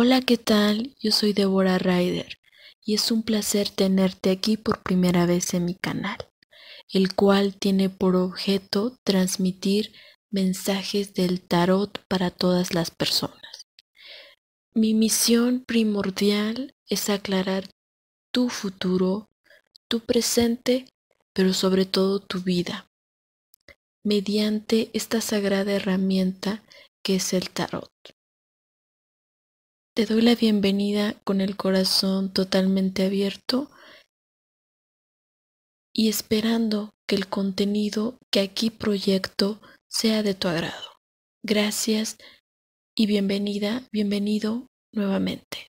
Hola, ¿qué tal? Yo soy Débora Ryder y es un placer tenerte aquí por primera vez en mi canal, el cual tiene por objeto transmitir mensajes del tarot para todas las personas. Mi misión primordial es aclarar tu futuro, tu presente, pero sobre todo tu vida, mediante esta sagrada herramienta que es el tarot. Te doy la bienvenida con el corazón totalmente abierto y esperando que el contenido que aquí proyecto sea de tu agrado. Gracias y bienvenida, bienvenido nuevamente.